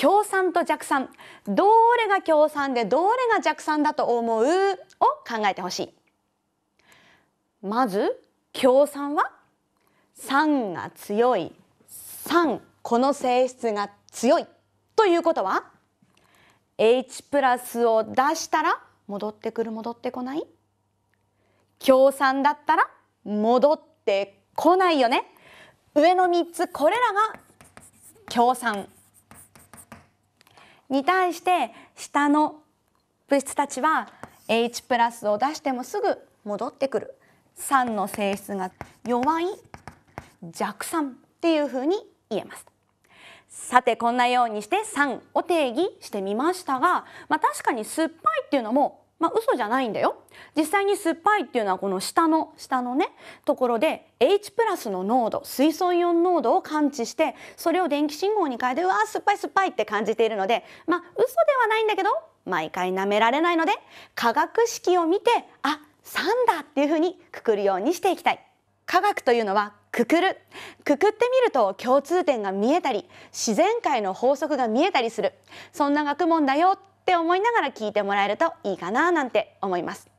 共産と弱酸どれが共産でどれが弱酸だと思うを考えてほしいまず共産は酸が強い酸この性質が強いということは H プラスを出したら戻ってくる戻ってこない共酸だったら戻ってこないよね上の3つこれらが共酸に対して下の物質たちは H プラスを出してもすぐ戻ってくる酸の性質が弱い弱酸っていうふうに言えます。さてこんなようにして酸を定義してみましたが、まあ、確かに酸っぱいっていうのもまあ、嘘じゃないんだよ実際に酸っぱいっていうのはこの下の下のねところで H プラスの濃度水素イオン濃度を感知してそれを電気信号に変えてうわー酸っぱい酸っぱいって感じているのでまあ嘘ではないんだけど毎回舐められないので化学式を見てあ酸だっていうふうにくくるようにしていきたい。化学というのはくくるくくってみると共通点が見えたり自然界の法則が見えたりするそんな学問だよって思いながら聞いてもらえるといいかななんて思います。